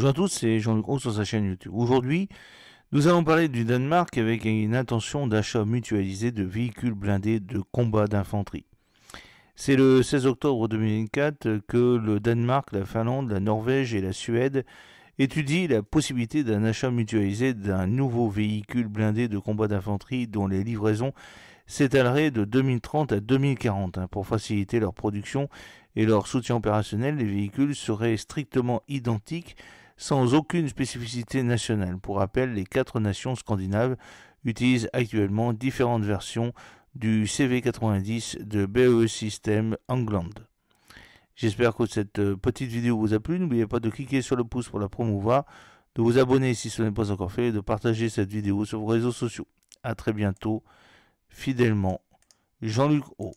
Bonjour à tous, c'est Jean-Luc Roux sur sa chaîne YouTube. Aujourd'hui, nous allons parler du Danemark avec une intention d'achat mutualisé de véhicules blindés de combat d'infanterie. C'est le 16 octobre 2004 que le Danemark, la Finlande, la Norvège et la Suède étudient la possibilité d'un achat mutualisé d'un nouveau véhicule blindé de combat d'infanterie dont les livraisons s'étaleraient de 2030 à 2040. Hein, pour faciliter leur production et leur soutien opérationnel, les véhicules seraient strictement identiques sans aucune spécificité nationale. Pour rappel, les quatre nations scandinaves utilisent actuellement différentes versions du CV90 de BE System England. J'espère que cette euh, petite vidéo vous a plu. N'oubliez pas de cliquer sur le pouce pour la promouvoir, de vous abonner si ce n'est pas encore fait et de partager cette vidéo sur vos réseaux sociaux. A très bientôt, fidèlement, Jean-Luc O.